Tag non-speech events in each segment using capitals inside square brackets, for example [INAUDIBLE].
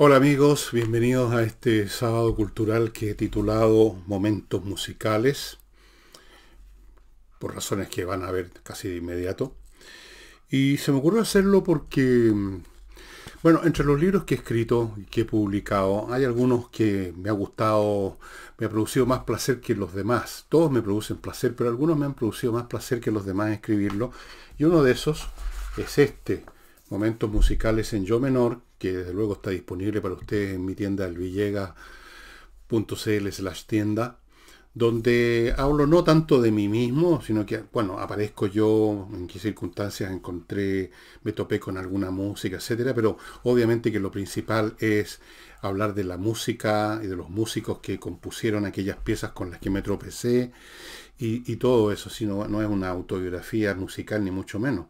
Hola amigos, bienvenidos a este sábado cultural que he titulado Momentos Musicales, por razones que van a ver casi de inmediato. Y se me ocurrió hacerlo porque, mm, bueno, entre los libros que he escrito y que he publicado, hay algunos que me ha gustado, me ha producido más placer que los demás. Todos me producen placer, pero algunos me han producido más placer que los demás escribirlo. Y uno de esos es este, Momentos Musicales en Yo Menor, que desde luego está disponible para ustedes en mi tienda elvillegas.cl slash tienda, donde hablo no tanto de mí mismo, sino que, bueno, aparezco yo, en qué circunstancias encontré, me topé con alguna música, etcétera, pero obviamente que lo principal es hablar de la música y de los músicos que compusieron aquellas piezas con las que me tropecé y, todo eso, si no, es una autobiografía musical ni mucho menos.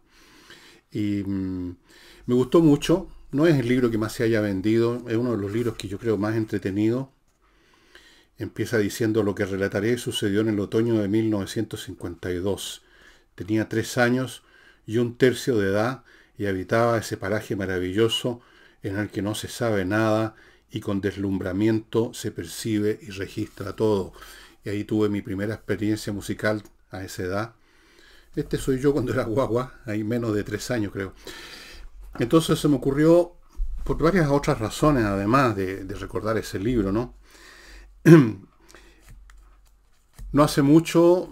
Y mm, me gustó mucho, no es el libro que más se haya vendido, es uno de los libros que yo creo más entretenido. Empieza diciendo lo que relataré sucedió en el otoño de 1952. Tenía tres años y un tercio de edad y habitaba ese paraje maravilloso en el que no se sabe nada y con deslumbramiento se percibe y registra todo. Y ahí tuve mi primera experiencia musical a esa edad. Este soy yo cuando era guagua, hay menos de tres años creo. Entonces se me ocurrió, por varias otras razones, además de, recordar ese libro, ¿no? [CLEARS THROAT] No hace mucho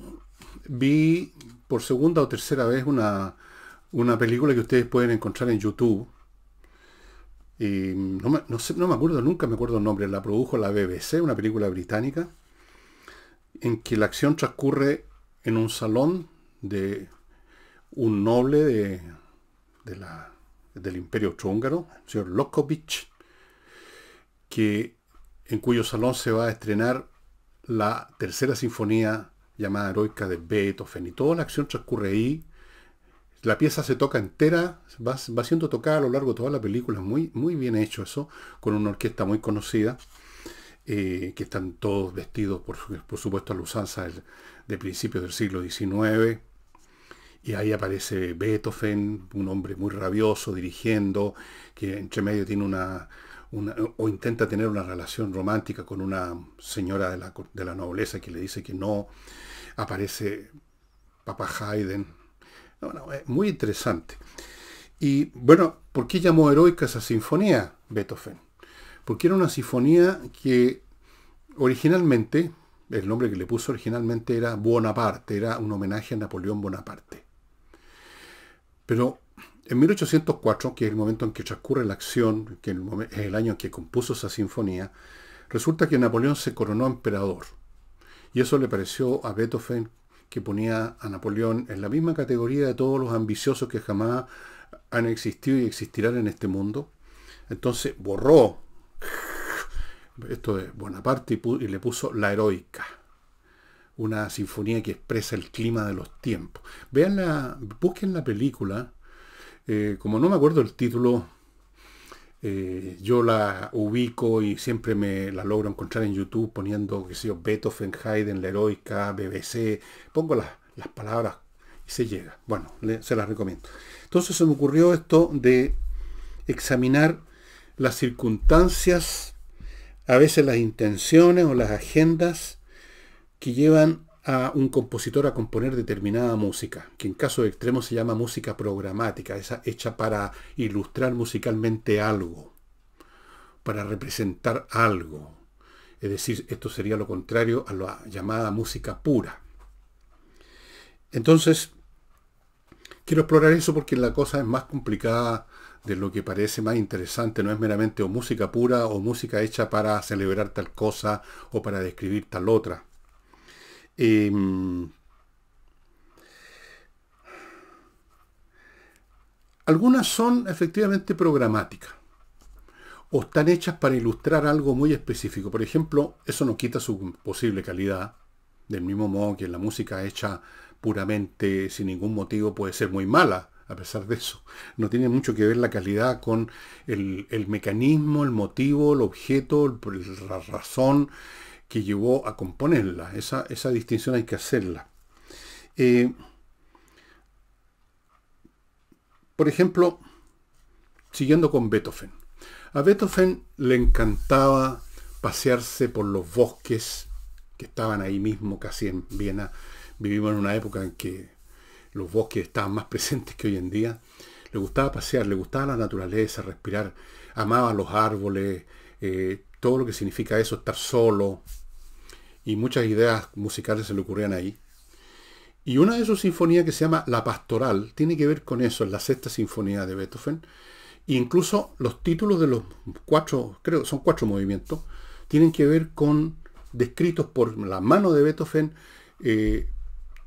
vi por segunda o tercera vez una, película que ustedes pueden encontrar en YouTube. no me, no me acuerdo, nunca me acuerdo el nombre. La produjo la BBC, una película británica, en que la acción transcurre en un salón de un noble de la del Imperio Ocho-Húngaro, el señor Lokovic, que, en cuyo salón se va a estrenar la tercera sinfonía llamada Heroica de Beethoven. Y toda la acción transcurre ahí. La pieza se toca entera, va, siendo tocada a lo largo de toda la película. Muy, muy bien hecho eso, con una orquesta muy conocida. Eh, que están todos vestidos, por, supuesto, a la usanza del, de principios del siglo XIX, y ahí aparece Beethoven, un hombre muy rabioso, dirigiendo, que entre medio tiene una, o intenta tener una relación romántica con una señora de la, nobleza que le dice que no. Aparece Papa Haydn. muy interesante. Y bueno, ¿por qué llamó heroica esa sinfonía Beethoven? Porque era una sinfonía que originalmente, el nombre que le puso originalmente era Bonaparte, era un homenaje a Napoleón Bonaparte. Pero en 1804, que es el momento en que transcurre la acción, que es el año en que compuso esa sinfonía, resulta que Napoleón se coronó emperador. Y eso le pareció a Beethoven que ponía a Napoleón en la misma categoría de todos los ambiciosos que jamás han existido y existirán en este mundo. Entonces borró esto de Bonaparte y, y le puso la heroica una sinfonía que expresa el clima de los tiempos. Vean la, busquen la película, eh, como no me acuerdo el título, eh, yo la ubico y siempre me la logro encontrar en YouTube poniendo, qué sé yo, Beethoven, Haydn, la heroica, BBC, pongo las, palabras y se llega. Bueno, se las recomiendo. Entonces se me ocurrió esto de examinar las circunstancias, a veces las intenciones o las agendas que llevan a un compositor a componer determinada música, que en caso de extremo se llama música programática, esa hecha para ilustrar musicalmente algo, para representar algo. Es decir, esto sería lo contrario a la llamada música pura. Entonces, quiero explorar eso porque la cosa es más complicada de lo que parece más interesante. No es meramente o música pura o música hecha para celebrar tal cosa o para describir tal otra. Em, algunas son efectivamente programáticas o están hechas para ilustrar algo muy específico. Por ejemplo, eso no quita su posible calidad, del mismo modo que la música hecha puramente sin ningún motivo puede ser muy mala, a pesar de eso. No tiene mucho que ver la calidad con el, mecanismo, el motivo, el objeto, la razón, que llevó a componerla. Esa, esa distinción hay que hacerla. Eh, por ejemplo, siguiendo con Beethoven. A Beethoven le encantaba pasearse por los bosques que estaban ahí mismo, casi en Viena. Vivimos en una época en que los bosques estaban más [LAUGHS] presentes que hoy en día. Le gustaba pasear, le gustaba la naturaleza, respirar, amaba los árboles, eh, todo lo que significa eso, estar solo, y muchas ideas musicales se le ocurrían ahí. Y una de sus sinfonías que se llama La Pastoral tiene que ver con eso, es la sexta sinfonía de Beethoven. incluso los títulos de los cuatro, creo son cuatro movimientos, tienen que ver con, descritos por la mano de Beethoven, eh,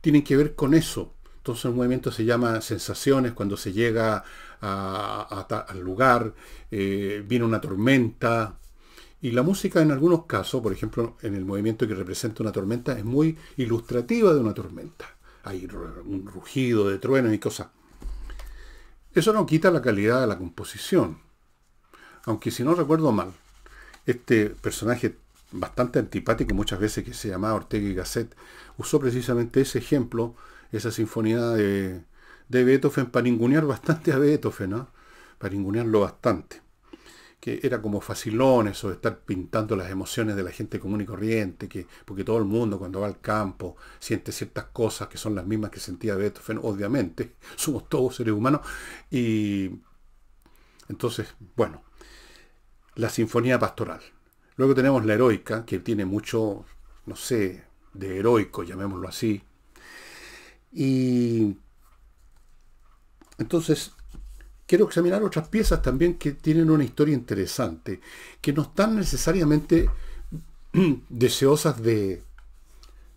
tienen que ver con eso. Entonces el movimiento se llama sensaciones cuando se llega al lugar, eh, viene una tormenta, y la música en algunos casos, por ejemplo, en el movimiento que representa una tormenta, es muy ilustrativa de una tormenta. Hay un rugido de truenos y cosas. Eso no quita la calidad de la composición. Aunque si no recuerdo mal, este personaje bastante antipático muchas veces que se llamaba Ortega y Gasset, usó precisamente ese ejemplo, esa sinfonía de, Beethoven, para ningunear bastante a Beethoven, ¿no? para ningunearlo bastante que era como facilones o estar pintando las emociones de la gente común y corriente, que, porque todo el mundo cuando va al campo siente ciertas cosas que son las mismas que sentía Beethoven, obviamente, [LAUGHS] somos todos seres humanos. Y entonces, bueno, la Sinfonía Pastoral. Luego tenemos la heroica, que tiene mucho, no sé, de heroico, llamémoslo así. Y entonces quiero examinar otras piezas también que tienen una historia interesante, que no están necesariamente [CLEARS THROAT] deseosas de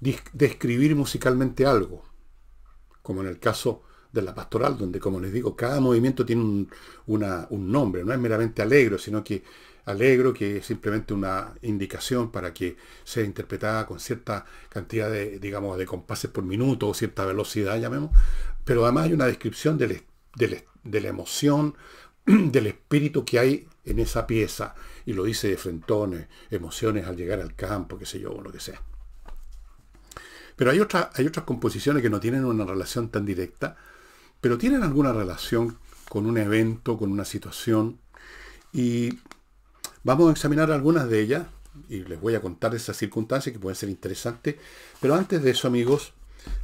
describir musicalmente algo, como en el caso de la pastoral, donde como les digo, cada movimiento tiene un, nombre, no es meramente alegro, sino que alegro, que es simplemente una indicación para que sea interpretada con cierta cantidad de, digamos, de compases por minuto o cierta velocidad, llamemos, pero además hay una descripción del, de la emoción, [CLEARS THROAT] del espíritu que hay en esa pieza. Y lo dice de frentones, emociones al llegar al campo, qué sé yo, o lo que sea. Pero hay, hay otras composiciones que no tienen una relación tan directa, pero tienen alguna relación con un evento, con una situación. Y vamos a examinar algunas de ellas y les voy a contar esas circunstancias que pueden ser interesantes. Pero antes de eso, amigos,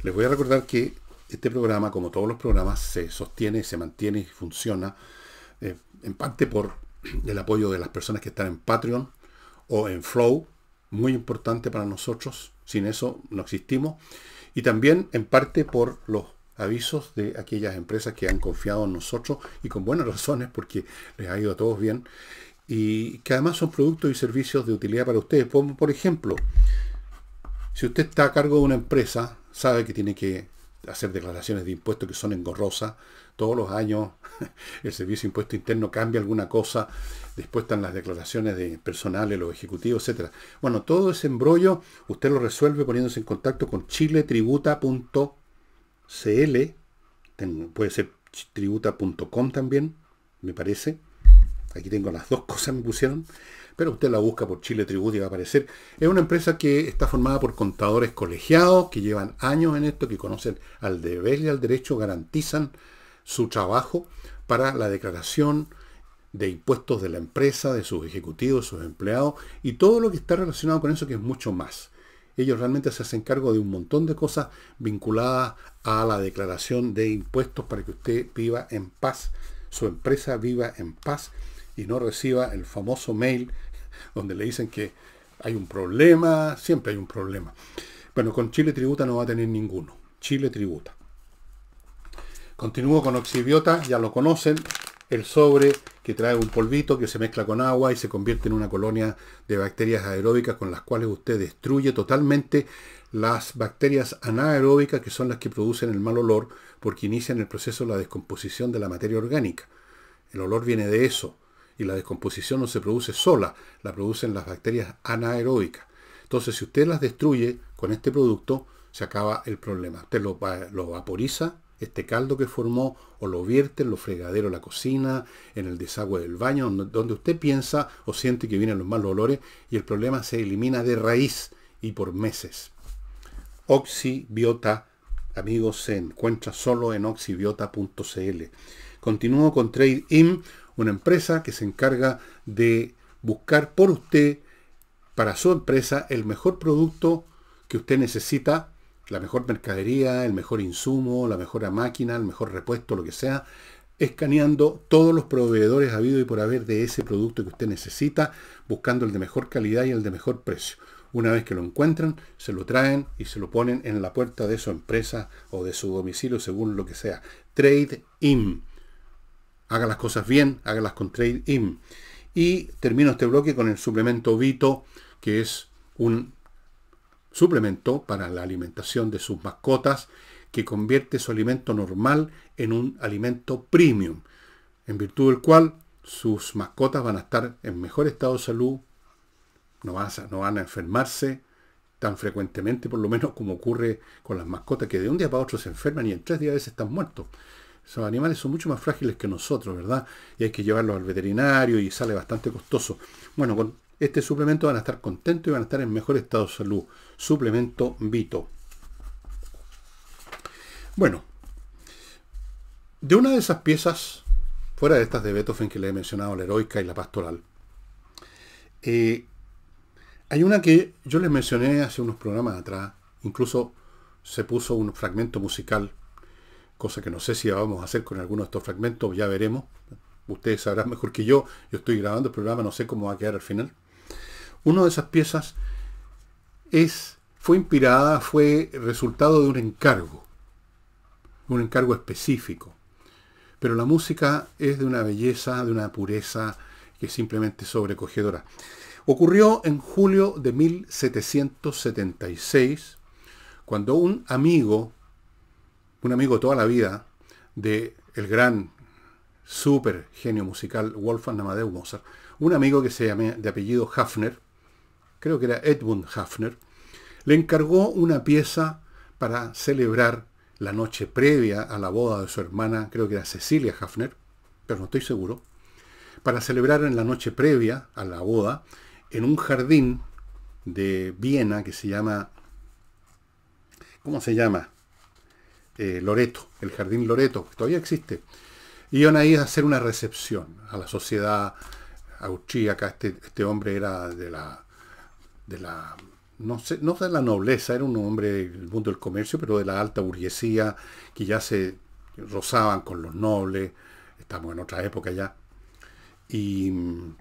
les voy a recordar que este programa, como todos los programas, se sostiene, se mantiene y funciona eh, en parte por [CLEARS THROAT] el apoyo de las personas que están en Patreon o en Flow, muy importante para nosotros, sin eso no existimos, y también en parte por los avisos de aquellas empresas que han confiado en nosotros y con buenas [LAUGHS] razones porque les ha ido a todos bien y que además son productos y servicios de utilidad para ustedes. por ejemplo, si usted está a cargo de una empresa, sabe que tiene que hacer declaraciones de impuestos que son engorrosas. Todos los años [LAUGHS] el Servicio de Impuesto Interno cambia alguna cosa. Después están las declaraciones de personales, los ejecutivos, etcétera Bueno, todo ese embrollo usted lo resuelve poniéndose en contacto con chiletributa.cl. Puede ser tributa.com también, me parece. Aquí tengo las dos cosas, me pusieron pero usted la busca por Chile Tribut y va a aparecer. Es una empresa que está formada por contadores colegiados que llevan años en esto, que conocen al deber y al derecho, garantizan su trabajo para la declaración de impuestos de la empresa, de sus ejecutivos, de sus empleados y todo lo que está relacionado con eso, que es mucho más. Ellos realmente se hacen cargo de un montón de cosas vinculadas a la declaración de impuestos para que usted viva en paz, su empresa viva en paz y no reciba el famoso mail donde le dicen que hay un problema, siempre hay un problema. Bueno, con Chile tributa no va a tener ninguno. Chile tributa. Continúo con Oxibiota, ya lo conocen, el sobre que trae un polvito que se mezcla con agua y se convierte en una colonia de bacterias aeróbicas con las cuales usted destruye totalmente las bacterias anaeróbicas que son las que producen el mal olor porque inician el proceso de la descomposición de la materia orgánica. El olor viene de eso, y la descomposición no se produce sola, la producen las bacterias anaeróbicas. Entonces, si usted las destruye con este producto, se acaba el problema. Usted lo, vaporiza, este caldo que formó, o lo vierte en los fregaderos, la cocina, en el desagüe del baño, donde usted piensa o siente que vienen los malos olores, y el problema se elimina de raíz y por meses. Oxibiota, amigos, se encuentra solo en Oxybiota.cl Continúo con Trade In, una empresa que se encarga de buscar por usted, para su empresa, el mejor producto que usted necesita, la mejor mercadería, el mejor insumo, la mejor máquina, el mejor repuesto, lo que sea, escaneando todos los proveedores habido y por haber de ese producto que usted necesita, buscando el de mejor calidad y el de mejor precio. Una vez que lo encuentran, se lo traen y se lo ponen en la puerta de su empresa o de su domicilio, según lo que sea. Trade in haga las cosas bien, hágalas con Trade In. Y termino este bloque con el suplemento Vito, que es un suplemento para la alimentación de sus mascotas que convierte su alimento normal en un alimento premium, en virtud del cual sus mascotas van a estar en mejor estado de salud, no van a, no van a enfermarse tan frecuentemente, por lo menos como ocurre con las mascotas, que de un día para otro se enferman y en tres días a veces están muertos los animales son mucho más frágiles que nosotros, ¿verdad? Y hay que llevarlos al veterinario y sale bastante costoso. Bueno, con este suplemento van a estar contentos y van a estar en mejor estado de salud. Suplemento Vito. Bueno, de una de esas piezas, fuera de estas de Beethoven que le he mencionado, la heroica y la pastoral, eh, hay una que yo les mencioné hace unos programas atrás, incluso se puso un fragmento musical cosa que no sé si vamos a hacer con alguno de estos fragmentos, ya veremos. Ustedes sabrán mejor que yo, yo estoy grabando el programa, no sé cómo va a quedar al final. Una de esas piezas es, fue inspirada, fue resultado de un encargo, un encargo específico. Pero la música es de una belleza, de una pureza que es simplemente sobrecogedora. Ocurrió en julio de 1776, cuando un amigo un amigo toda la vida de el gran super genio musical Wolfgang Amadeus Mozart, un amigo que se llamaba de apellido Hafner, creo que era Edmund Hafner, le encargó una pieza para celebrar la noche previa a la boda de su hermana, creo que era Cecilia Hafner, pero no estoy seguro, para celebrar en la noche previa a la boda en un jardín de Viena que se llama, ¿cómo se llama? Eh, Loreto, el Jardín Loreto, que todavía existe. Iban ahí a hacer una recepción a la sociedad austríaca. Este, este, hombre era de la, de la, no sé, no de la nobleza, era un hombre del mundo del comercio, pero de la alta burguesía, que ya se rozaban con los nobles. Estamos en otra época ya. Y mm,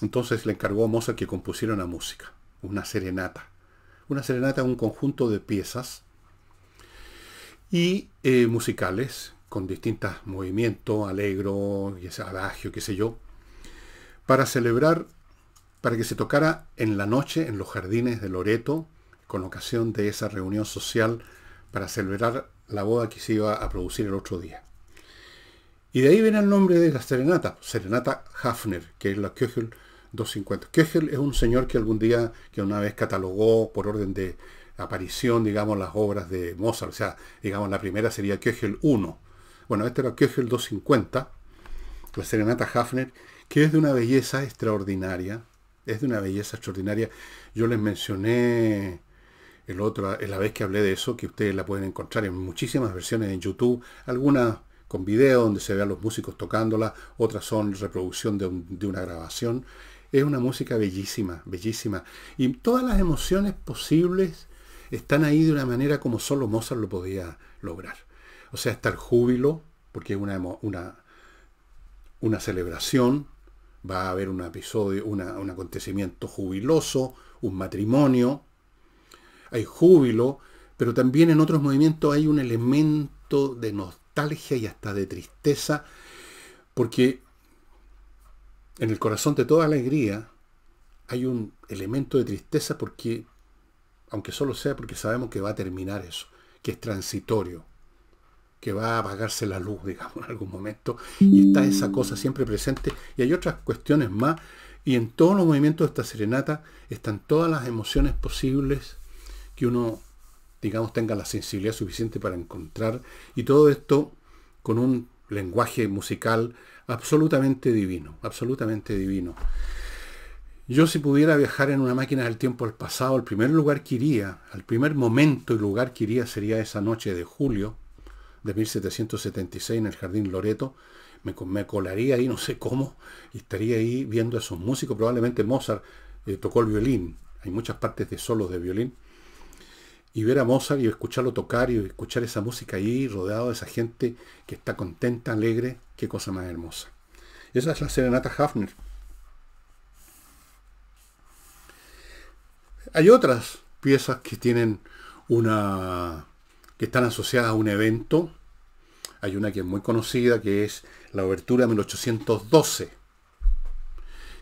entonces le encargó a Mozart que compusiera una música, una serenata. Una serenata, un conjunto de piezas y eh, musicales con distintos movimientos, alegro, adagio, qué sé yo, para celebrar, para que se tocara en la noche en los jardines de Loreto, con ocasión de esa reunión social para celebrar la boda que se iba a producir el otro día. Y de ahí viene el nombre de la serenata, Serenata Hafner, que es la Köchel 250. Köchel es un señor que algún día, que una vez catalogó por orden de aparición, digamos, las obras de Mozart. O sea, digamos, la primera sería Köchel 1. Bueno, este era Köchel 250, la serenata Hafner, que es de una belleza extraordinaria. Es de una belleza extraordinaria. Yo les mencioné el otro, eh, la vez que hablé de eso, que ustedes la pueden encontrar en muchísimas versiones en YouTube, algunas con video donde se vean los músicos tocándola, otras son reproducción de, de una grabación. Es una música bellísima, bellísima. Y todas las emociones posibles están ahí de una manera como solo Mozart lo podía lograr. O sea, está el júbilo, porque es una, una, una celebración, va a haber un episodio, un acontecimiento jubiloso, un matrimonio, hay júbilo, pero también en otros movimientos hay un elemento de nostalgia y hasta de tristeza, porque en el corazón de toda alegría hay un elemento de tristeza porque aunque solo sea porque sabemos que va a terminar eso, que es transitorio, que va a apagarse la luz, [LAUGHS] digamos, en algún momento, y está esa cosa siempre presente, y hay otras cuestiones más, y en todos los movimientos de esta serenata están todas las emociones posibles que uno, digamos, tenga la sensibilidad suficiente para encontrar, y todo esto con un lenguaje musical absolutamente divino, absolutamente divino. Yo si pudiera viajar en una máquina del tiempo al pasado, el primer lugar que iría, al primer momento y lugar que iría sería esa noche de julio de 1776 en el Jardín Loreto. Me, colaría ahí, no sé cómo, y estaría ahí viendo a esos músicos. Probablemente Mozart eh, tocó el violín. Hay muchas partes de solos de violín. Y ver a Mozart y escucharlo tocar y escuchar esa música ahí, rodeado de esa gente que está contenta, alegre, qué cosa más hermosa. Esa es la serenata Hafner. Hay otras piezas que tienen una que están asociadas a un evento. Hay una que es muy conocida, que es la Obertura 1812,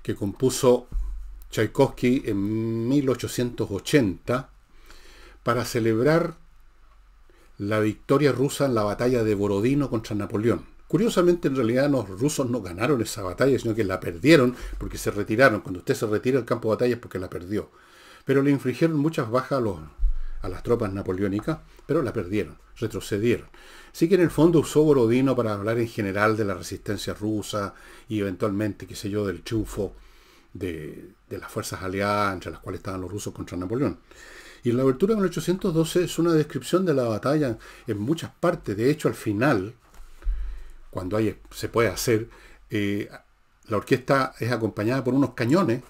que compuso Tchaikovsky en 1880 para celebrar la victoria rusa en la batalla de Borodino contra Napoleón. Curiosamente, en realidad los rusos no ganaron esa batalla, sino que la perdieron porque se retiraron. Cuando usted se retira del campo de batalla es porque la perdió pero le infligieron muchas bajas a, las tropas napoleónicas, pero la perdieron, retrocedieron. Sí que en el fondo usó Borodino para hablar en general de la resistencia rusa y eventualmente, qué sé yo, del triunfo de, las fuerzas aliadas, entre las cuales estaban los rusos contra Napoleón. Y la abertura de 1812 es una descripción de la batalla en muchas partes. De hecho, al final, cuando hay, se puede hacer, eh, la orquesta es acompañada por unos cañones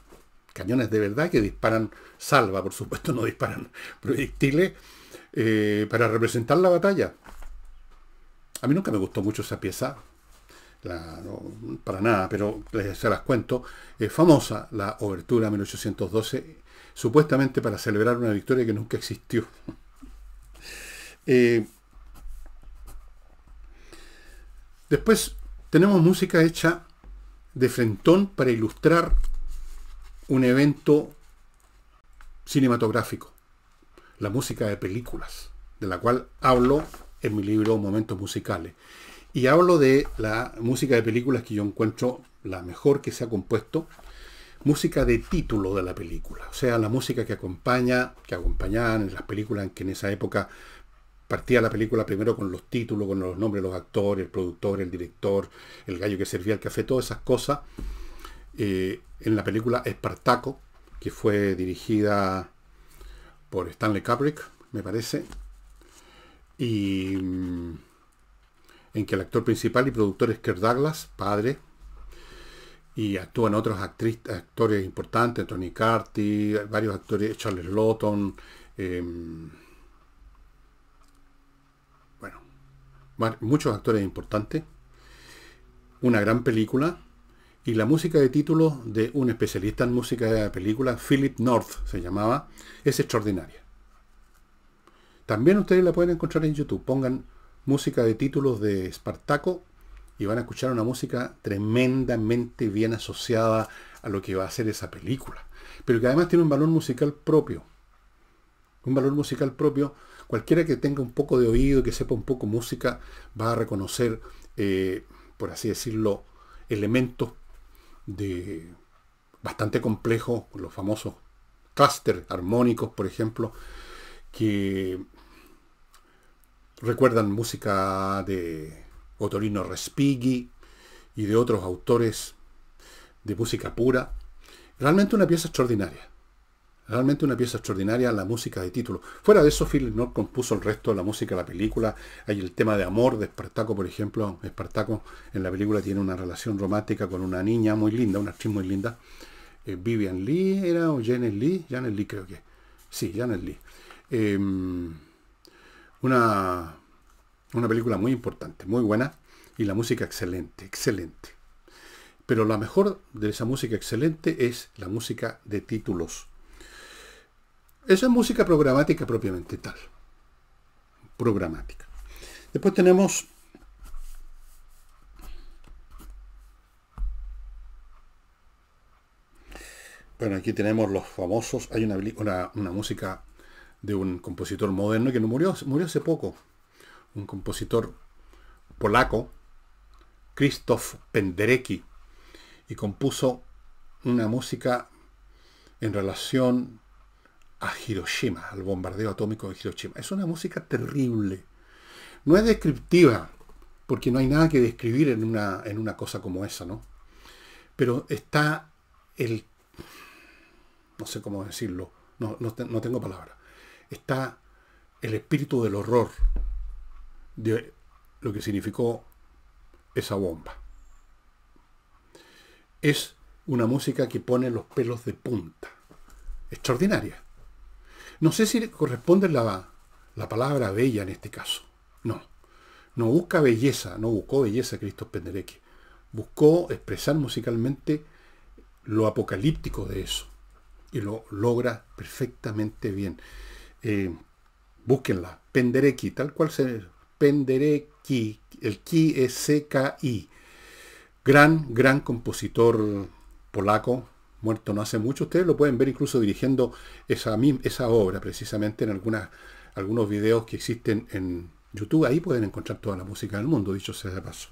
cañones de verdad que disparan salva, por supuesto [LAUGHS] no disparan proyectiles, eh, para representar la batalla. A mí nunca me gustó mucho esa pieza, para nada, pero se las cuento. Es famosa la Obertura 1812, supuestamente para celebrar una victoria que nunca existió. [LAUGHS] Eh, después tenemos música hecha de frentón para ilustrar un evento cinematográfico, la música de películas, de la cual hablo en mi libro Momentos Musicales. Y hablo de la música de películas que yo encuentro la mejor que se ha compuesto, música de título de la película, o sea, la música que acompaña, que acompañan en las películas en que en esa época partía la película primero con los títulos, con los nombres de los actores, el productor, el director, el gallo que servía el café, todas esas cosas. Eh, en la película Espartaco, que fue dirigida por Stanley Kubrick, me parece, y mm, en que el actor principal y productor es Kirk Douglas, padre, y actúan otros actores importantes, Tony Carty, varios actores, Charles Lawton, em, bueno, muchos actores importantes. Una gran película y la música de título de un especialista en música de película, Philip North se llamaba, es extraordinaria. También ustedes la pueden encontrar en YouTube. Pongan música de títulos de Espartaco y van a escuchar una música tremendamente bien asociada a lo que va a ser esa película. Pero que además tiene un valor musical propio. Un valor musical propio. Cualquiera que tenga un poco de oído, que sepa un poco música, va a reconocer, eh, por así decirlo, elementos de bastante complejo los famosos clúster armónicos, por ejemplo, que recuerdan música de Otorino Respighi y de otros autores de música pura. Realmente una pieza extraordinaria. Realmente una pieza extraordinaria la música de título. Fuera de eso, Phil North compuso el resto de la música de la película. Hay el tema de amor de Espartaco, por ejemplo. Espartaco en la película tiene una relación romántica con una niña muy linda, una actriz muy linda. Eh, Vivian Lee era, o Janet Lee, Janet Lee creo que. Sí, Janet Lee. Em, una, una película muy importante, muy buena. Y la música excelente, excelente. Pero la mejor de esa música excelente es la música de títulos. Eso es música programática propiamente tal. Programática. Después tenemos Bueno, aquí tenemos los famosos. Hay una, una, música de un compositor moderno que no murió, murió hace poco. Un compositor polaco, Krzysztof Penderecki, y compuso una música en relación a Hiroshima, al bombardeo atómico de Hiroshima. Es una música terrible. No es descriptiva, porque no hay nada que describir en una, en una cosa como esa, ¿no? Pero está el... no sé cómo decirlo, no, tengo palabra. Está el espíritu del horror de lo que significó esa bomba. Es una música que pone los pelos de punta. Extraordinaria. No sé si le corresponde la, la palabra bella en este caso. No. No busca belleza, no buscó belleza Cristo Penderecki. Buscó expresar musicalmente lo apocalíptico de eso. Y lo logra perfectamente bien. Eh, búsquenla. Penderecki, tal cual se... Penderecki, el Ki e es C-K-I. Gran, gran compositor polaco, muerto no hace mucho. Ustedes lo pueden ver incluso dirigiendo esa, esa obra precisamente en algunas, algunos videos que existen en YouTube. Ahí pueden encontrar toda la música del mundo, dicho sea de paso.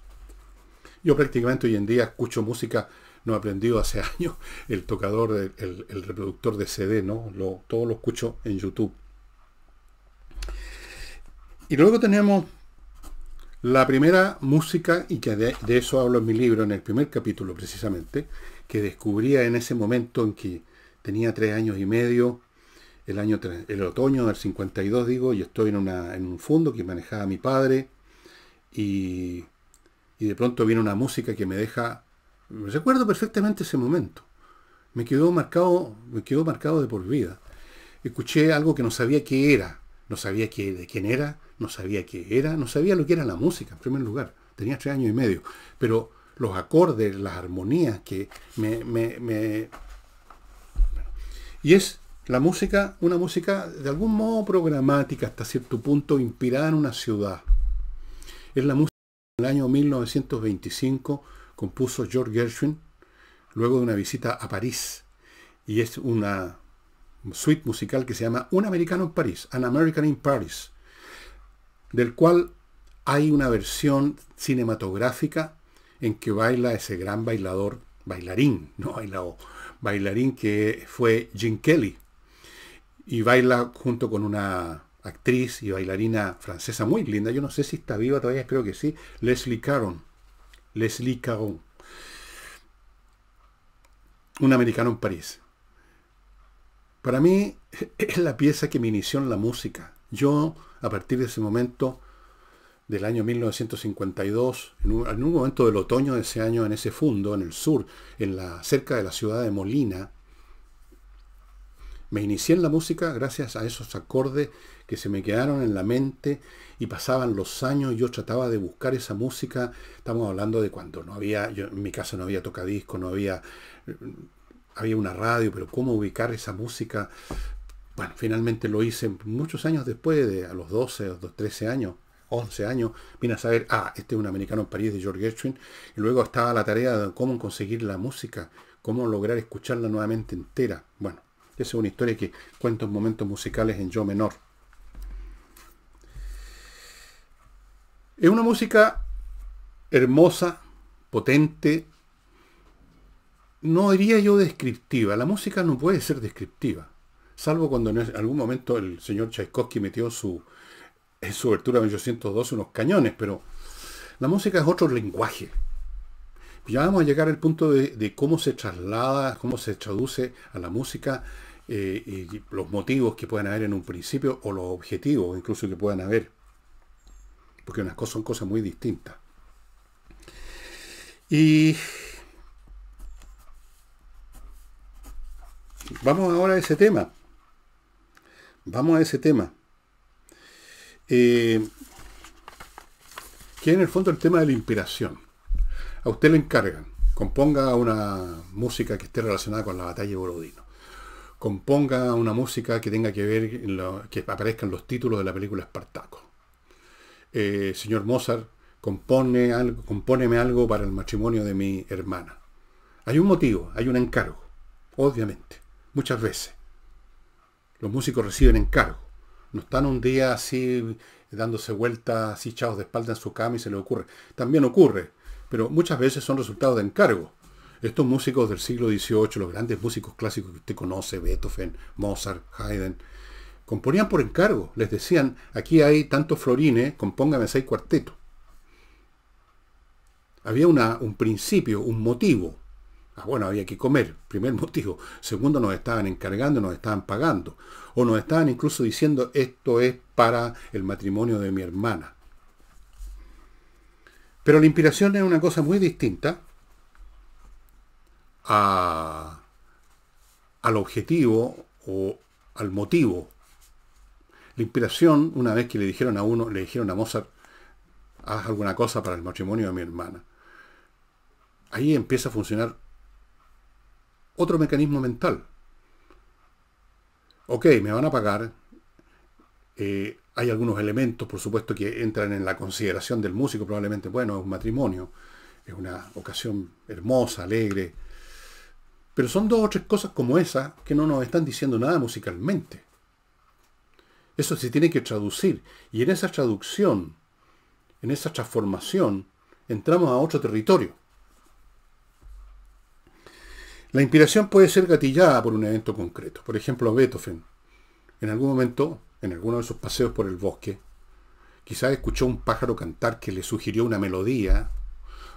Yo prácticamente hoy en día escucho música, no he aprendido hace [LAUGHS] años el tocador, el, reproductor de CD, ¿no? todo lo escucho en YouTube. Y luego tenemos la primera música, y que de eso hablo en mi libro, en el primer capítulo precisamente, que descubría en ese momento en que tenía tres años y medio, el, año, el otoño del 52, digo, y estoy en, una, en un fondo que manejaba mi padre, y, de pronto viene una música que me deja, recuerdo perfectamente ese momento, me quedó marcado, me quedó marcado de por vida. Escuché algo que no sabía qué era, no sabía de quién era, no sabía qué era, no sabía lo que era la música, en primer lugar, tenía tres años y medio, pero los acordes, las armonías que me, Y es la música, una música de algún modo programática hasta cierto punto, inspirada en una ciudad. Es la música que en el año 1925 compuso George Gershwin, luego de una visita a París. Y es una suite musical que se llama Un Americano en París, An American in Paris, del cual hay una versión cinematográfica en que baila ese gran bailador, bailarín, [LAUGHS] no bailado, bailarín que fue Jim Kelly. Y baila junto con una actriz y bailarina francesa muy linda, yo no sé si está viva todavía, creo que sí, Leslie Caron. Leslie Caron. Un americano en París. Para mí [LAUGHS] es la pieza que me inició en la música. Yo, a partir de ese momento, del año 1952, en un, momento del otoño de ese año, en ese fundo, en el sur, en la, cerca de la ciudad de Molina, me inicié en la música gracias a esos acordes que se me quedaron en la mente y pasaban los años y yo trataba de buscar esa música. Estamos hablando de cuando no había, yo, en mi casa no había tocadisco, no había, había una radio, pero cómo ubicar esa música. Bueno, finalmente lo hice muchos años después, a los 12 o 13 años. 11 años, vine a saber, ah, este es un americano en París de George Gershwin, y luego estaba la tarea de cómo conseguir la música, cómo lograr escucharla nuevamente entera. Bueno, esa es una historia que cuento en momentos musicales en yo menor. Es una música hermosa, potente, no diría yo descriptiva. La música no puede ser descriptiva, salvo cuando en algún momento el señor Tchaikovsky metió su, en su abertura 1812 unos cañones, pero la música es otro lenguaje. Ya vamos a llegar al punto de, cómo se traslada, cómo se traduce a la música eh, y los motivos que puedan haber en un principio o los objetivos incluso que puedan haber. Porque unas cosas son cosas muy distintas. Y vamos ahora a ese tema. Vamos a ese tema. Eh, que en el fondo el tema de la inspiración. A usted le encargan, componga una música que esté relacionada con la batalla de Borodino. Componga una música que tenga que ver, que aparezcan los títulos de la película Espartaco. Eh, señor Mozart, compone algo, compóneme algo para el matrimonio de mi hermana. Hay un motivo, hay un encargo, obviamente, muchas veces. Los músicos reciben encargo. No están un día así dándose vueltas, así echados de espalda en su cama y se le ocurre. También ocurre, pero muchas veces son resultados de encargo. Estos músicos del siglo XVIII, los grandes músicos clásicos que usted conoce, Beethoven, Mozart, Haydn, componían por encargo. Les decían, aquí hay tantos florines, compóngame seis cuartetos. Había una, un principio, un motivo. Ah, bueno, había que comer, primer [LAUGHS] motivo. Segundo, nos estaban encargando, nos estaban pagando. O nos estaban incluso diciendo, esto es para el matrimonio de mi hermana. Pero la inspiración es una cosa muy distinta a, al objetivo o al motivo. La inspiración, una vez que le dijeron a uno, le dijeron a Mozart, haz alguna cosa para el matrimonio de mi hermana. Ahí empieza a funcionar otro mecanismo mental. Ok, me van a pagar. Eh, hay algunos elementos, por supuesto, que entran en la consideración del músico, probablemente, bueno, es un matrimonio, es una ocasión hermosa, alegre. Pero son dos o tres cosas como esas que no nos están diciendo nada musicalmente. Eso se tiene que traducir. Y en esa traducción, en esa transformación, entramos a otro territorio. La inspiración puede ser gatillada por un evento concreto. Por ejemplo, Beethoven, en algún momento, en alguno de sus paseos por el bosque, quizás escuchó un pájaro cantar que le sugirió una melodía,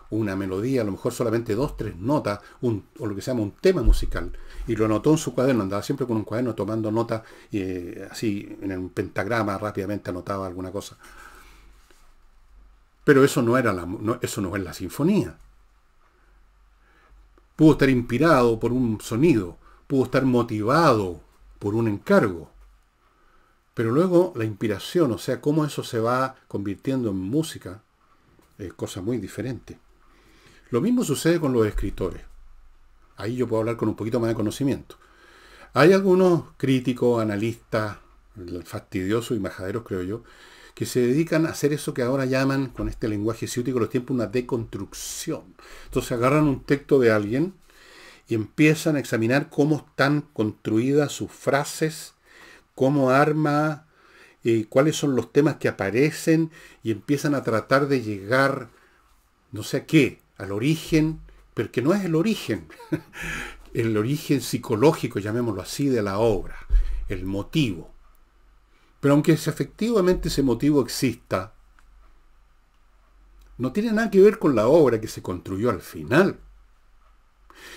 una melodía, a lo mejor solamente dos, tres notas, un, o lo que se llama un tema musical, y lo anotó en su cuaderno, andaba siempre con un cuaderno tomando notas, y eh, así en un pentagrama rápidamente anotaba alguna cosa. Pero eso no, era eso no es la sinfonía pudo estar inspirado por un sonido, pudo estar motivado por un encargo. Pero luego la inspiración, o sea, cómo eso se va convirtiendo en música, es cosa muy diferente. Lo mismo sucede con los escritores. Ahí yo puedo hablar con un poquito más de conocimiento. Hay algunos críticos, analistas, fastidiosos y majaderos, creo yo, que se dedican a hacer eso que ahora llaman, con este lenguaje de los tiempos, una deconstrucción. Entonces agarran un texto de alguien y empiezan a examinar cómo están construidas sus frases, cómo arma, eh, cuáles son los temas que aparecen y empiezan a tratar de llegar, no sé a qué, al origen, pero que no es el origen, [LAUGHS] el origen psicológico, llamémoslo así, de la obra, el motivo. Pero aunque efectivamente ese motivo exista, no tiene nada que ver con la obra que se construyó al final.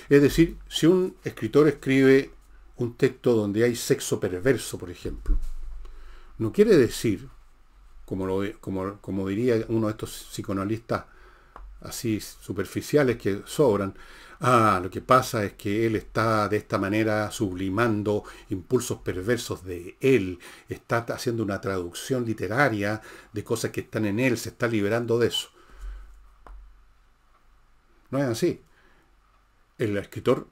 Es decir, si un escritor escribe un texto donde hay sexo perverso, por ejemplo, no quiere decir, como, como diría uno de estos psicoanalistas así superficiales que sobran, Ah, lo que pasa es que él está de esta manera sublimando impulsos perversos de él, está haciendo una traducción literaria de cosas que están en él, se está liberando de eso. No es así. El escritor,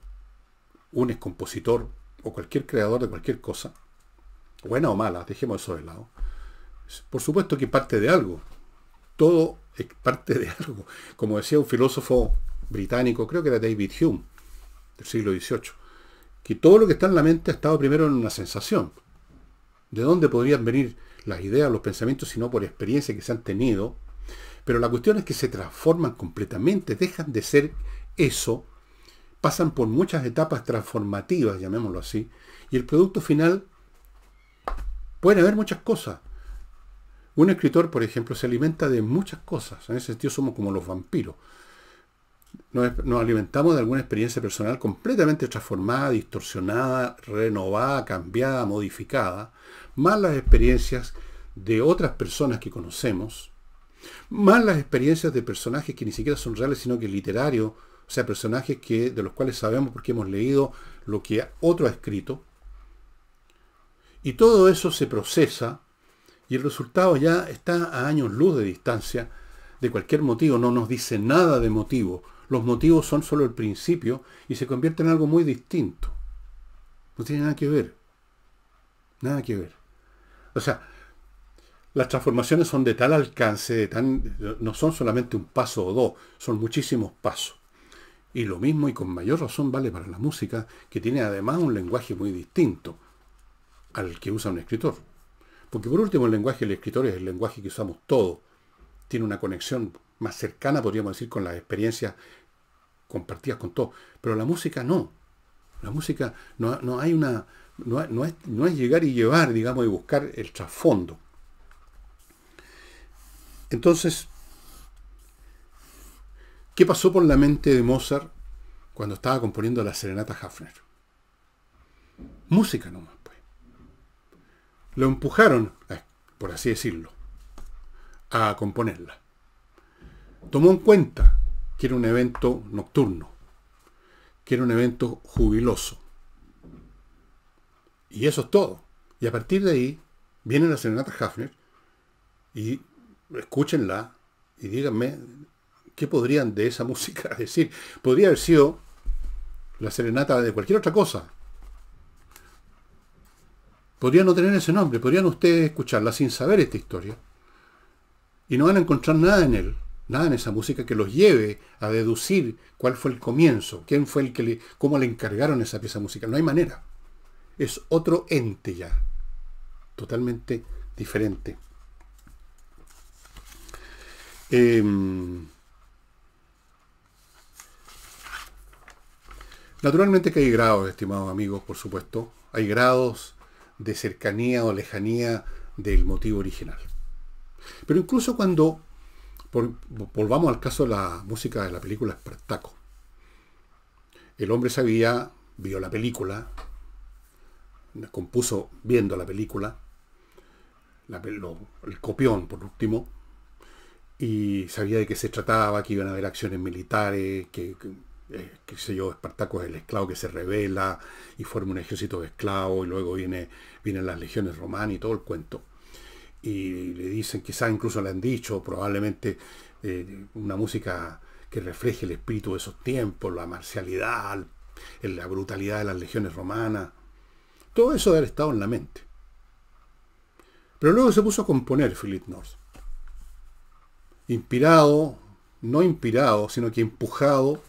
un es compositor o cualquier creador de cualquier cosa, buena o mala, dejemos eso de lado. Por supuesto que parte de algo. Todo es parte de algo. Como decía un filósofo británico, creo que era David Hume, del siglo XVIII, que todo lo que está en la mente ha estado primero en una sensación. ¿De dónde podrían venir las ideas, los pensamientos, sino por experiencia que se han tenido? Pero la cuestión es que se transforman completamente, dejan de ser eso, pasan por muchas etapas transformativas, llamémoslo así, y el producto final puede haber muchas cosas. Un escritor, por ejemplo, se alimenta de muchas cosas. En ese sentido somos como los vampiros nos, alimentamos de alguna experiencia personal completamente transformada, distorsionada, renovada, cambiada, modificada, más las experiencias de otras personas que conocemos, más las experiencias de personajes que ni siquiera son reales, sino que literarios, o sea, personajes que, de los cuales sabemos porque hemos leído lo que otro ha escrito. Y todo eso se procesa y el resultado ya está a años luz de distancia. De cualquier motivo, no nos dice nada de motivo, los motivos son solo el principio y se convierte en algo muy distinto. No tiene nada que ver. Nada que ver. O sea, las transformaciones son de tal alcance, tan, no son solamente un paso o dos, son muchísimos pasos. Y lo mismo y con mayor razón vale para la música, que tiene además un lenguaje muy distinto al que usa un escritor. Porque por último el lenguaje del escritor es el lenguaje que usamos todos. Tiene una conexión más cercana, podríamos decir, con las experiencias compartías con todo. Pero la música no. La música no, hay una. No, es, llegar y llevar, digamos, y buscar el trasfondo. Entonces, ¿qué pasó por la mente de Mozart cuando estaba componiendo la serenata Hafner? Música nomás, pues. Lo empujaron, eh, por así decirlo, a componerla. Tomó en cuenta quiere un evento nocturno, quiere un evento jubiloso. Y eso es todo. Y a partir de ahí, viene la serenata Hafner y escúchenla y díganme qué podrían de esa [LAUGHS] música decir. Podría haber sido la serenata de cualquier otra cosa. Podría no tener ese nombre, podrían ustedes escucharla sin saber esta historia. Y no van a encontrar nada en él nada en esa música que los lleve a deducir cuál fue el comienzo, quién fue el que le, cómo le encargaron esa pieza musical. No hay manera. Es otro ente ya, totalmente diferente. Em, naturalmente que hay grados, estimados amigos, por supuesto. Hay grados de cercanía o lejanía del motivo original. Pero incluso cuando volvamos al caso de la música de la película Espartaco. El hombre sabía, vio la película, compuso viendo la película, la, el copión por último, y sabía de qué se trataba, que iban a haber acciones militares, que, eh, qué sé yo, Espartaco es el esclavo que se revela y forma un ejército de esclavos, y luego viene, vienen las legiones romanas y todo el cuento y le dicen, quizás incluso le han dicho, probablemente eh, una música que refleje el espíritu de esos tiempos, la marcialidad, la brutalidad de las legiones romanas. Todo eso debe estado en la mente. Pero luego se puso a componer Philip North. Inspirado, no inspirado, sino que empujado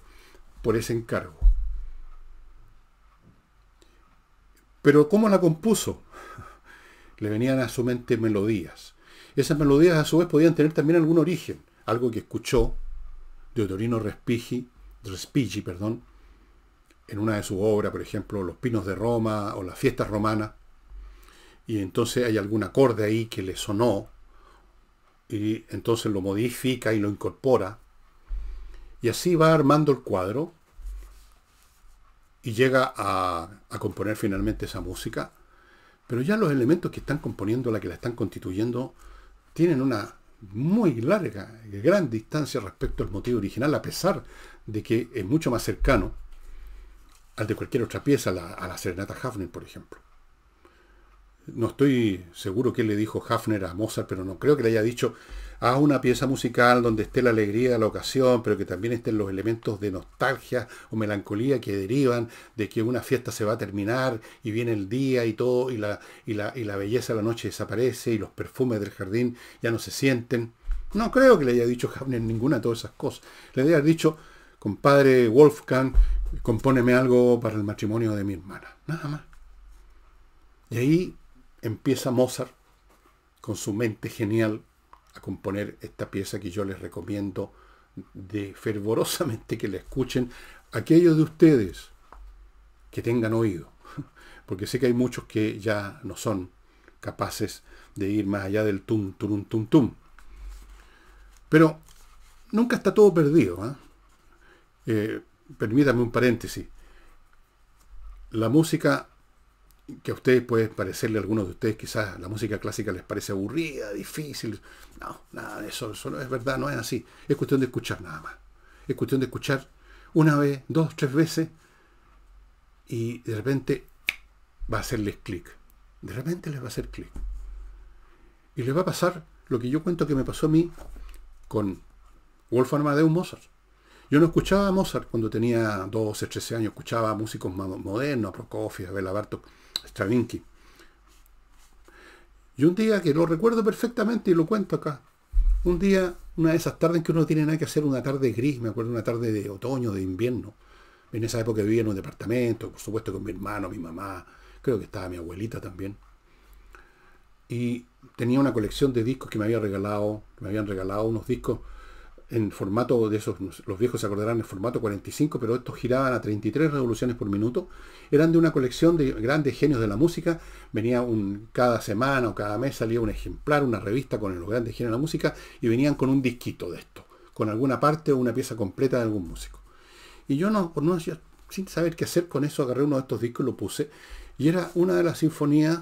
por ese encargo. Pero ¿cómo la compuso? le venían a su mente melodías. Esas melodías a su vez podían tener también algún origen, algo que escuchó de Otorino Respigi, perdón, en una de sus obras, por ejemplo, Los Pinos de Roma o Las Fiestas Romanas. Y entonces hay algún acorde ahí que le sonó y entonces lo modifica y lo incorpora. Y así va armando el cuadro y llega a, a componer finalmente esa música pero ya los elementos que están componiendo la que la están constituyendo tienen una muy larga, gran distancia respecto al motivo original, a pesar de que es mucho más cercano al de cualquier otra pieza, a la, a la serenata Hafner, por ejemplo. No estoy seguro qué le dijo Hafner a Mozart, pero no creo que le haya dicho, Haz una pieza musical donde esté la alegría de la ocasión, pero que también estén los elementos de nostalgia o melancolía que derivan de que una fiesta se va a terminar y viene el día y todo, y la, y la, belleza de la noche desaparece y los perfumes del jardín ya no se sienten. No creo que le haya dicho Hafner ninguna de todas esas cosas. Le haya dicho, compadre Wolfgang, compóneme algo para el matrimonio de mi hermana. Nada más. Y ahí empieza Mozart con su mente genial a componer esta pieza que yo les recomiendo de fervorosamente que la escuchen aquellos de ustedes que tengan oído, [LAUGHS] porque sé que hay muchos que ya no son capaces de ir más allá del tum, tum, tum, tum. Pero nunca está todo perdido. ¿eh? Eh, permítame un paréntesis. La música que a ustedes puede parecerle, a algunos de ustedes quizás la música clásica les parece aburrida, difícil. No, nada de eso, eso no es verdad, no es así. Es cuestión de escuchar nada más. Es cuestión de escuchar una vez, dos, tres veces y de repente va a hacerles clic. De repente les va a hacer clic. Y les va a pasar lo que yo cuento que me pasó a mí con Wolfgang Amadeus Mozart. Yo no escuchaba a Mozart cuando tenía 12, 13 años, escuchaba músicos más modernos, Prokofiev, Bela Bartok, y un día que lo recuerdo perfectamente y lo cuento acá. Un día, una de esas tardes que uno tiene nada que hacer, una tarde gris, me acuerdo, una tarde de otoño, de invierno. En esa época vivía en un departamento, por supuesto con mi hermano, mi mamá, creo que estaba mi abuelita también. Y tenía una colección de discos que me había regalado, me habían regalado unos discos en formato de esos, los viejos se acordarán, en formato 45, pero estos giraban a 33 revoluciones por minuto, eran de una colección de grandes genios de la música, venía un, cada semana o cada mes salía un ejemplar, una revista con los grandes genios de la música, y venían con un disquito de esto, con alguna parte o una pieza completa de algún músico. Y yo no, por no sin saber qué hacer con eso, agarré uno de estos discos y lo puse, y era una de las sinfonías,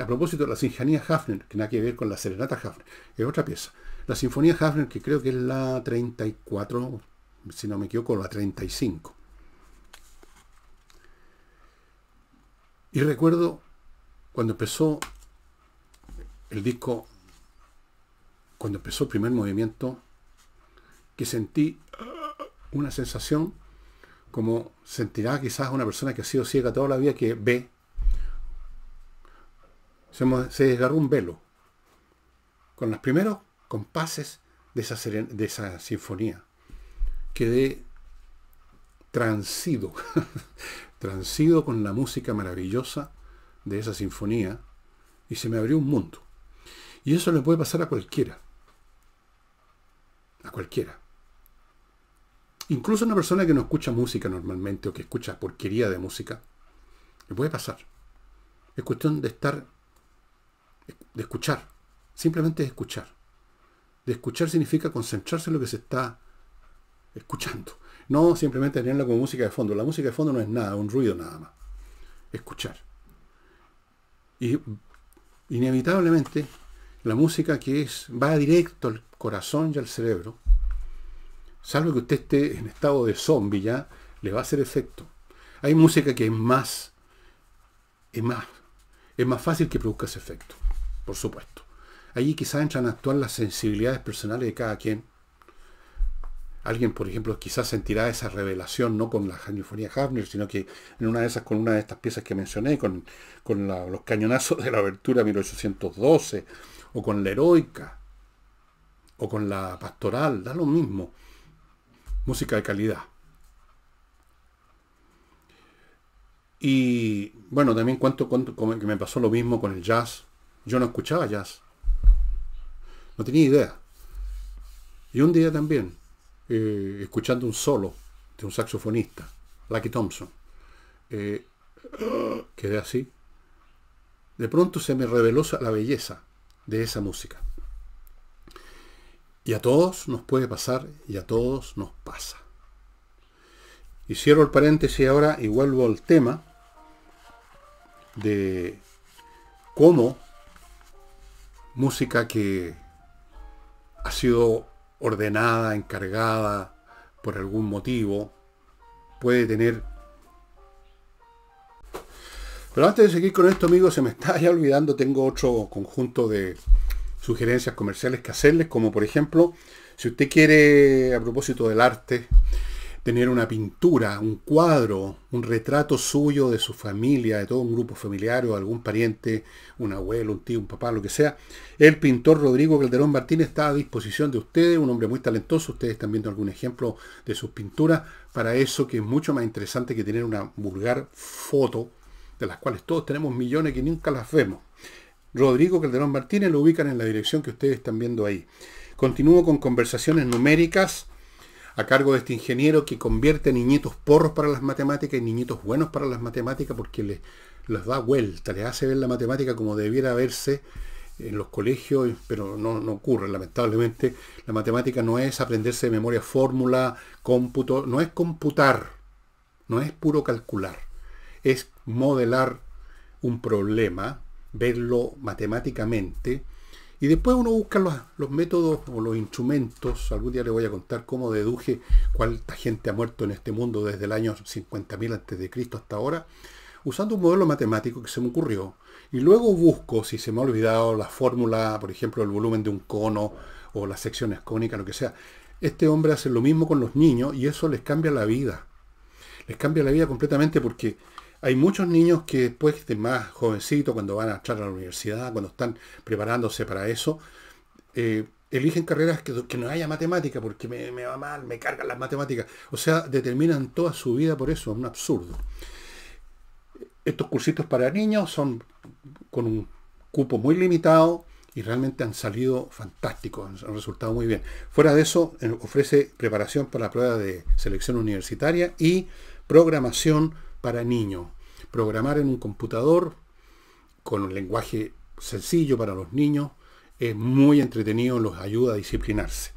a propósito de la sinfonía Hafner, que nada que ver con la serenata Hafner, es otra pieza la Sinfonía Hafner, que creo que es la 34, si no me equivoco, la 35. Y recuerdo cuando empezó el disco, cuando empezó el primer movimiento, que sentí una sensación como sentirá quizás una persona que ha sido ciega toda la vida que ve, se, desgarró un velo. Con las primeros compases de esa, de esa sinfonía. Quedé transido, [LAUGHS] transido con la música maravillosa de esa sinfonía y se me abrió un mundo. Y eso le puede pasar a cualquiera. A cualquiera. Incluso a una persona que no escucha música normalmente o que escucha porquería de música, le puede pasar. Es cuestión de estar, de escuchar. Simplemente escuchar de escuchar significa concentrarse en lo que se está escuchando. No simplemente tenerlo como música de fondo. La música de fondo no es nada, un ruido nada más. Escuchar. Y inevitablemente la música que es va directo al corazón y al cerebro, salvo que usted esté en estado de zombie ya, le va a hacer efecto. Hay música que es más, es más, es más fácil que produzca ese efecto, por supuesto. Allí quizás entran a actuar las sensibilidades personales de cada quien. Alguien, por ejemplo, quizás sentirá esa revelación no con la Hanifonía Hafner, sino que en una de esas, con una de estas piezas que mencioné, con, los cañonazos de la abertura 1812, o con la heroica, o con la pastoral, da lo mismo. Música de calidad. Y bueno, también cuánto, que me pasó lo mismo con el jazz. Yo no escuchaba jazz. No tenía idea. Y un día también, eh, escuchando un solo de un saxofonista, Lucky Thompson, eh, [GASPS] quedé así. De pronto se me reveló la belleza de esa música. Y a todos nos puede pasar y a todos nos pasa. Y cierro el paréntesis ahora y vuelvo al tema de cómo música que ha sido ordenada, encargada por algún motivo, puede tener... Pero antes de seguir con esto, amigos, se me está [LAUGHS] ya olvidando, tengo otro conjunto de sugerencias comerciales que hacerles, como por ejemplo, si usted quiere, a propósito del arte, tener una pintura, un cuadro, un retrato suyo de su familia, de todo un grupo familiar o algún pariente, un abuelo, un tío, un papá, lo que sea. El pintor Rodrigo Calderón Martínez está a disposición de ustedes, un hombre muy talentoso. Ustedes están viendo algún ejemplo de sus pinturas para eso que es mucho más interesante que tener una vulgar foto de las cuales todos tenemos millones que nunca las vemos. Rodrigo Calderón Martínez lo ubican en la dirección que ustedes están viendo ahí. Continúo con conversaciones numéricas a cargo de este ingeniero que convierte niñitos porros para las matemáticas y niñitos buenos para las matemáticas porque les, les da vuelta, les hace ver la matemática como debiera verse en los colegios, pero no, no ocurre, lamentablemente. La matemática no es aprenderse de memoria fórmula, cómputo, no es computar, no es puro calcular, es modelar un problema, verlo matemáticamente, y después uno busca los, los, métodos o los instrumentos. Algún día le voy a contar cómo deduje cuánta gente ha muerto en este mundo desde el año 50.000 Cristo hasta ahora, usando un modelo matemático que se me ocurrió. Y luego busco, si se me ha olvidado, la fórmula, por ejemplo, el volumen de un cono o las secciones cónicas, lo que sea. Este hombre hace lo mismo con los niños y eso les cambia la vida. Les cambia la vida completamente porque hay muchos niños que después de más jovencito, cuando van a entrar a la universidad, cuando están preparándose para eso, eh, eligen carreras que, no haya matemática porque me, me, va mal, me cargan las matemáticas. O sea, determinan toda su vida por eso, es un absurdo. Estos cursitos para niños son con un cupo muy limitado y realmente han salido fantásticos, han, resultado muy bien. Fuera de eso, eh, ofrece preparación para la prueba de selección universitaria y programación para niños. Programar en un computador con un lenguaje sencillo para los niños es muy entretenido, los ayuda a disciplinarse.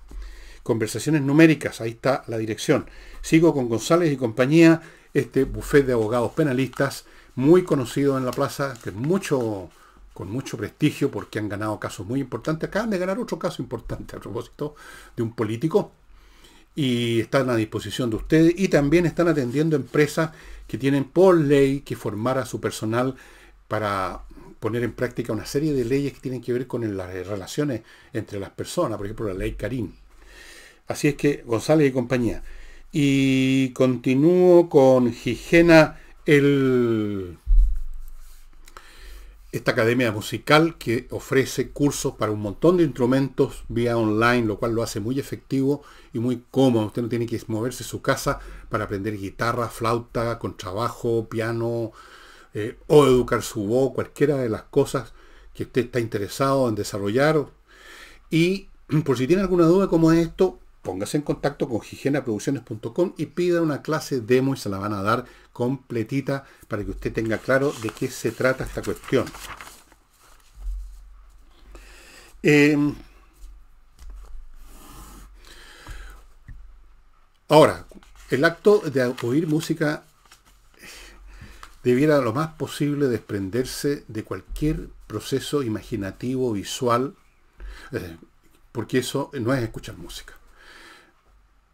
Conversaciones numéricas, ahí está la dirección. Sigo con González y compañía, este buffet de abogados penalistas, muy conocido en la plaza, que es mucho, con mucho prestigio porque han ganado casos muy importantes. Acaban de ganar otro caso importante a propósito de un político y están a disposición de ustedes y también están atendiendo empresas que tienen por ley que formar a su personal para poner en práctica una serie de leyes que tienen que ver con las relaciones entre las personas, por ejemplo la ley Karim. Así es que González y compañía. Y continúo con higiena el, esta academia musical que ofrece cursos para un montón de instrumentos vía online, lo cual lo hace muy efectivo y muy cómodo, Usted no tiene que moverse su casa para aprender guitarra, flauta, contrabajo, piano, eh, o educar su voz, cualquiera de las cosas que usted está interesado en desarrollar. Y [CLEARS THROAT] por si tiene alguna duda como es esto, póngase en contacto con higienaproducciones.com y pida una clase demo y se la van a dar completita para que usted tenga claro de qué se trata esta cuestión. Em, Ahora, el acto de oír música debiera lo más posible desprenderse de cualquier proceso imaginativo, visual, eh, porque eso no es escuchar música.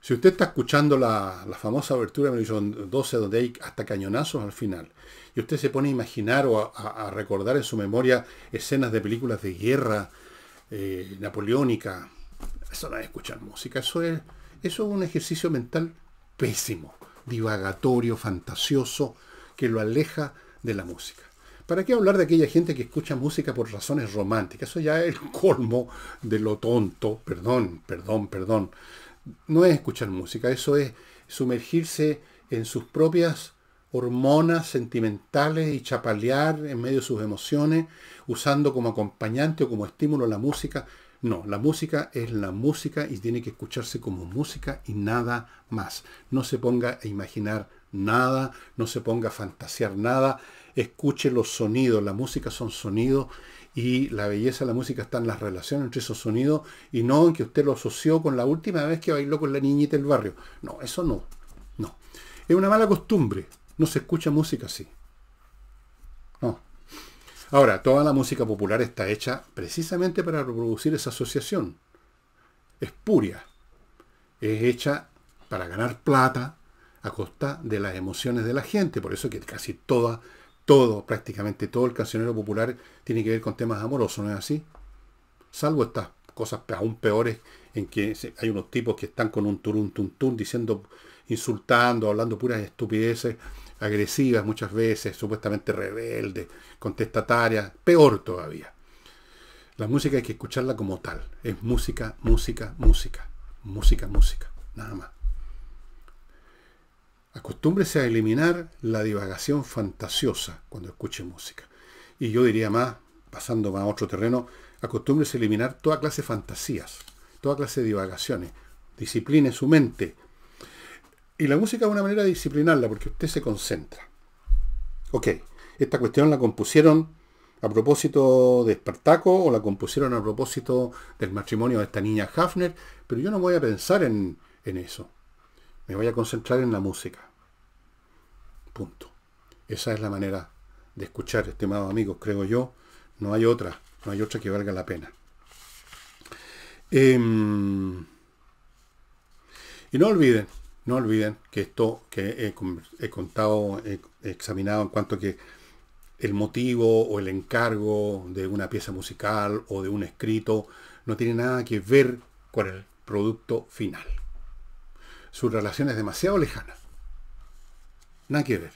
Si usted está escuchando la, famosa abertura de 12, donde hay hasta cañonazos al final, y usted se pone a imaginar o a, recordar en su memoria escenas de películas de guerra eh, napoleónica, eso no es escuchar música, eso es eso es un ejercicio mental pésimo, divagatorio, fantasioso, que lo aleja de la música. ¿Para qué hablar de aquella gente que escucha música por razones románticas? Eso ya es el [LAUGHS] colmo de lo tonto, perdón, perdón, perdón. No es escuchar música, eso es sumergirse en sus propias hormonas sentimentales y chapalear en medio de sus emociones, usando como acompañante o como estímulo la música. No, la música es la música y tiene que escucharse como música y nada más. No se ponga a imaginar nada, no se ponga a fantasear nada. Escuche los sonidos, la música son sonidos y la belleza de la música está en las relaciones entre esos sonidos y no en que usted lo asoció con la última vez que bailó con la niñita del barrio. No, eso no. No. Es una mala costumbre. No se escucha música así. Ahora, toda la música popular está hecha precisamente para reproducir esa asociación. Es puria. Es hecha para ganar plata a costa de las emociones de la gente. Por eso que casi toda, todo, prácticamente todo el cancionero popular tiene que ver con temas amorosos, ¿no es así? Salvo estas cosas aún peores en que hay unos tipos que están con un turun tun, diciendo, insultando, hablando puras estupideces agresivas muchas veces, supuestamente rebeldes, contestatarias, peor todavía. La música hay que escucharla como tal. Es música, música, música. Música, música. Nada más. Acostúmbrese a eliminar la divagación fantasiosa cuando escuche música. Y yo diría más, pasando a otro terreno, acostúmbrese a eliminar toda clase de fantasías, toda clase de divagaciones. Discipline su mente y la música es una manera de disciplinarla porque usted se concentra. Ok, esta cuestión la compusieron a propósito de Espartaco o la compusieron a propósito del matrimonio de esta niña Hafner, pero yo no voy a pensar en, eso. Me voy a concentrar en la música. Punto. Esa es la manera de escuchar, estimados amigos, creo yo. No hay otra, no hay otra que valga la pena. Em, y no olviden, no olviden que esto que he, contado, he examinado en cuanto que el motivo o el encargo de una pieza musical o de un escrito no tiene nada que ver con el producto final. Su relación es demasiado lejana. Nada que ver.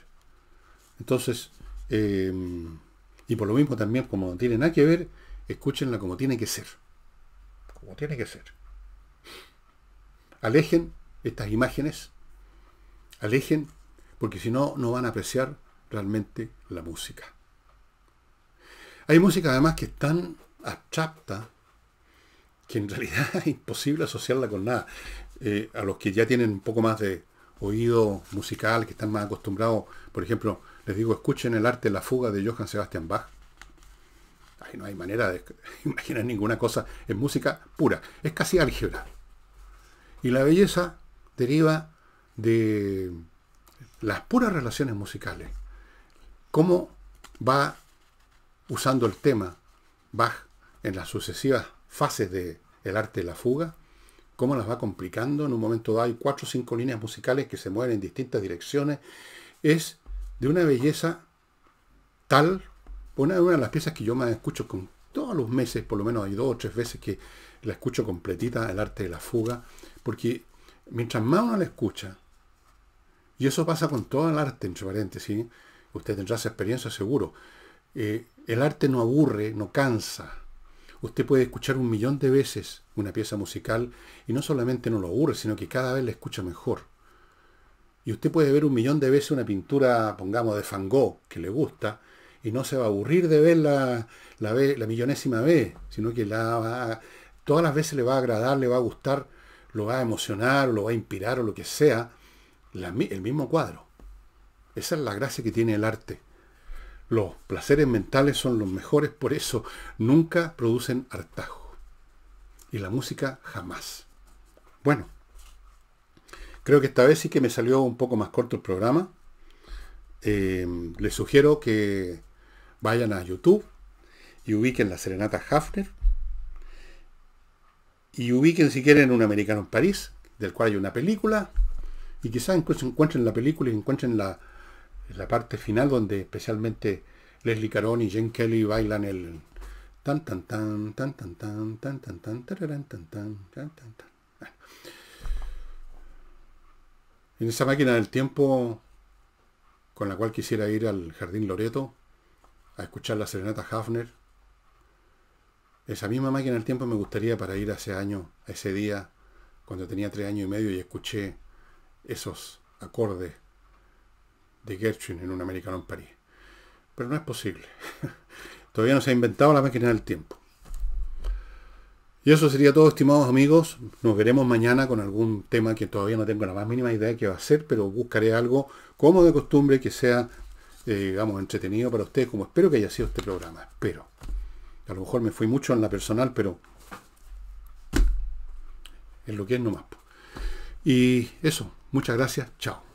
Entonces, em, y por lo mismo también, como no tiene nada que ver, escúchenla como tiene que ser. Como tiene que ser. Alejen estas imágenes, alejen, porque si no, no van a apreciar realmente la música. Hay música además que es tan abstracta que en realidad [LAUGHS] es imposible asociarla con nada. Eh, a los que ya tienen un poco más de oído musical, que están más acostumbrados, por ejemplo, les digo, escuchen el arte La Fuga de Johann Sebastian Bach. no hay manera de [LAUGHS] imaginar ninguna cosa. Es música pura. Es casi álgebra. Y la belleza deriva de las puras relaciones musicales. Cómo va usando el tema Bach en las sucesivas fases del el arte de la fuga, cómo las va complicando. En un momento hay cuatro o cinco líneas musicales que se mueven en distintas direcciones. Es de una belleza tal, una, una de las piezas que yo más escucho con todos los meses, por lo menos hay dos o tres veces que la escucho completita, el arte de la fuga, porque Mientras más uno la escucha, y eso pasa con todo el arte, entre paréntesis, usted tendrá esa experiencia seguro, eh, el arte no aburre, no cansa. Usted puede escuchar un millón de veces una pieza musical y no solamente no lo aburre, sino que cada vez la escucha mejor. Y usted puede ver un millón de veces una pintura, pongamos, de Fangó, que le gusta, y no se va a aburrir de verla la, millonésima vez, sino que todas las veces le va a agradar, le va a gustar, lo va a emocionar, lo va a inspirar o lo que sea, el mismo cuadro. Esa es la gracia que tiene el arte. Los placeres mentales son los mejores, por eso nunca producen hartajo. Y la música jamás. Bueno, creo que esta vez sí que me salió un poco más corto el programa. Eh, les sugiero que vayan a YouTube y ubiquen la Serenata Hafner y ubiquen si quieren un americano en París, del cual hay una película, y quizás encuentren la película y encuentren la, parte final donde especialmente Leslie Caron y Jane Kelly bailan el tan tan tan tan tan tan tan tan tan tan tan tan tan En esa máquina del tiempo con la cual quisiera ir al Jardín Loreto a escuchar la serenata Hafner esa misma máquina del tiempo me gustaría para ir a ese año, a ese día, cuando tenía tres años y medio y escuché esos acordes de Gershwin en un americano en París. Pero no es posible. [LAUGHS] Todavía no se ha inventado la máquina del tiempo. Y eso sería todo, estimados amigos. Nos veremos mañana con algún tema que todavía no tengo la más mínima idea de qué va a ser, pero buscaré algo como de costumbre que sea, eh, digamos, entretenido para ustedes, como espero que haya sido este programa. Espero. A lo mejor me fui mucho en la personal, pero en lo que es nomás. Y eso, muchas gracias, chao.